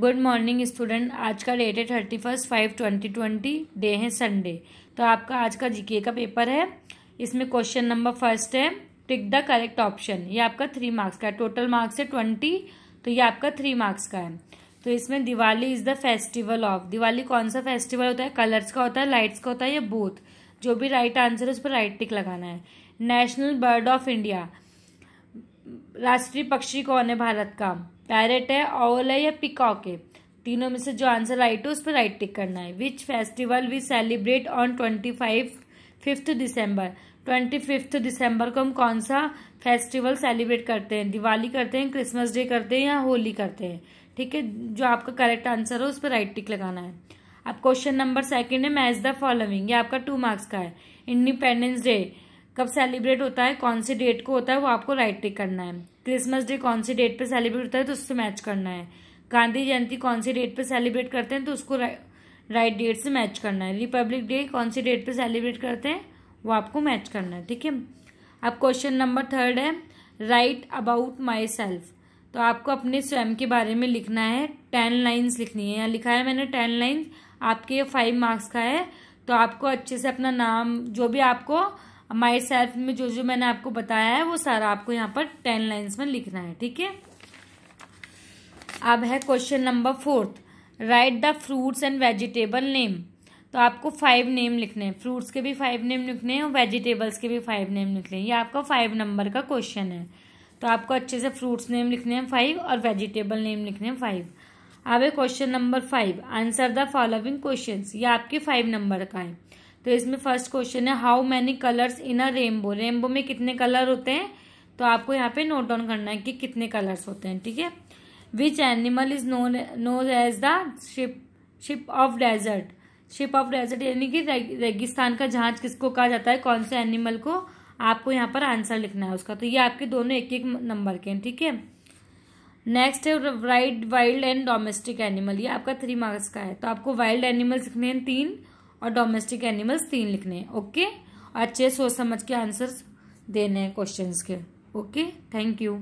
good morning student आज का date है thirty first five twenty twenty day है संडे तो आपका आज का जीके का पेपर है इसमें क्वेश्चन नंबर फर्स्ट है टिक द करेक्ट ऑप्शन ये आपका थ्री मार्क्स का है टोटल मार्क्स है ट्वेंटी तो ये आपका थ्री मार्क्स का है तो इसमें Diwali is the festival of Diwali कौन सा फेस्टिवल होता है कलर्स का होता है लाइट्स का होता है या बूथ जो भी राइट आंसर है उस पर राइट टिक लगाना है नेशनल बर्ड ऑफ इंडिया राष्ट्रीय पक्षी कौन है भारत का पैरेट है ऑल है या पिकॉक है तीनों में से जो आंसर राइट हो उस पर राइट टिक करना है which festival we celebrate on twenty five fifth December twenty fifth December को हम कौन सा फेस्टिवल सेलिब्रेट करते हैं दिवाली करते हैं क्रिसमस डे करते हैं या होली करते हैं ठीक है जो आपका करेक्ट आंसर हो उस पर राइट टिक लगाना है अब क्वेश्चन नंबर सेकंड है मैच द फॉलोइंग ये आपका टू मार्क्स का है इंडिपेंडेंस डे कब सेलिब्रेट होता है कौन सी डेट को होता है वो आपको राइट टिक करना है क्रिसमस डे कौन सी डेट पे सेलिब्रेट होता है तो उससे मैच करना है गांधी जयंती कौन सी डेट पे सेलिब्रेट करते हैं तो उसको राइट डेट से मैच करना है रिपब्लिक डे कौन सी डेट पे सेलिब्रेट करते हैं वो आपको मैच करना है ठीक है अब क्वेश्चन नंबर थर्ड है राइट अबाउट माई सेल्फ तो आपको अपने स्वयं के बारे में लिखना है टेन लाइन्स लिखनी है यहाँ लिखा है मैंने टेन लाइन्स आपके ये फाइव मार्क्स का है तो आपको अच्छे से अपना नाम जो भी आपको माई सेल्फ में जो जो मैंने आपको बताया है वो सारा आपको यहाँ पर टेन लाइन्स में लिखना है ठीक है अब है question number fourth write the fruits and vegetable name तो आपको फाइव नेम लिखने हैं फ्रूट्स के भी फाइव नेम लिखने हैं और वेजिटेबल्स के भी फाइव नेम लिखने हैं ये आपका फाइव नंबर का क्वेश्चन है तो आपको अच्छे से फ्रूट्स नेम लिखने हैं फाइव और वेजिटेबल नेम लिखने हैं फाइव अब है question number five answer the following question ये आपके फाइव नंबर का है तो इसमें फर्स्ट क्वेश्चन है how many colours in a rainbow rainbow में कितने कलर होते हैं तो आपको यहाँ पे नोट डाउन करना है कि कितने कलर्स होते हैं ठीक है which animal is known knows as the ship ship of desert ship of desert यानी कि रेगिस्तान का जहाज किसको कहा जाता है कौन से एनिमल को आपको यहाँ पर आंसर लिखना है उसका तो ये आपके दोनों एक एक नंबर के हैं ठीक है नेक्स्ट है write wild and domestic animal ये आपका थ्री मार्क्स का है तो आपको वाइल्ड एनिमल्स लिखने हैं तीन और डोमेस्टिक एनिमल्स तीन लिखने ओके अच्छे सोच समझ के आंसर्स देने हैं क्वेश्चंस के ओके थैंक यू